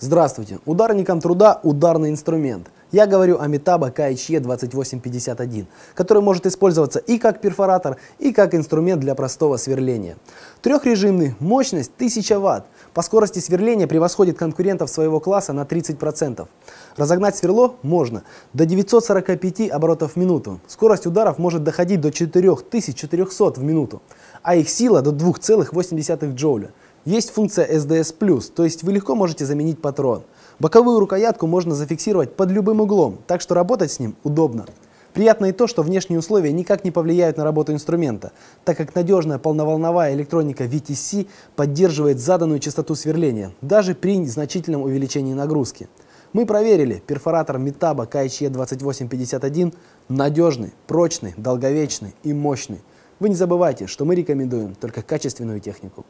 Здравствуйте. Ударником труда ударный инструмент. Я говорю о Метаба КХЕ 2851, который может использоваться и как перфоратор, и как инструмент для простого сверления. Трехрежимный, мощность 1000 Вт. По скорости сверления превосходит конкурентов своего класса на 30%. Разогнать сверло можно до 945 оборотов в минуту. Скорость ударов может доходить до 4400 в минуту, а их сила до 2,8 джоуля. Есть функция SDS+, то есть вы легко можете заменить патрон. Боковую рукоятку можно зафиксировать под любым углом, так что работать с ним удобно. Приятно и то, что внешние условия никак не повлияют на работу инструмента, так как надежная полноволновая электроника VTC поддерживает заданную частоту сверления, даже при значительном увеличении нагрузки. Мы проверили, перфоратор Метаба KHE2851 надежный, прочный, долговечный и мощный. Вы не забывайте, что мы рекомендуем только качественную технику.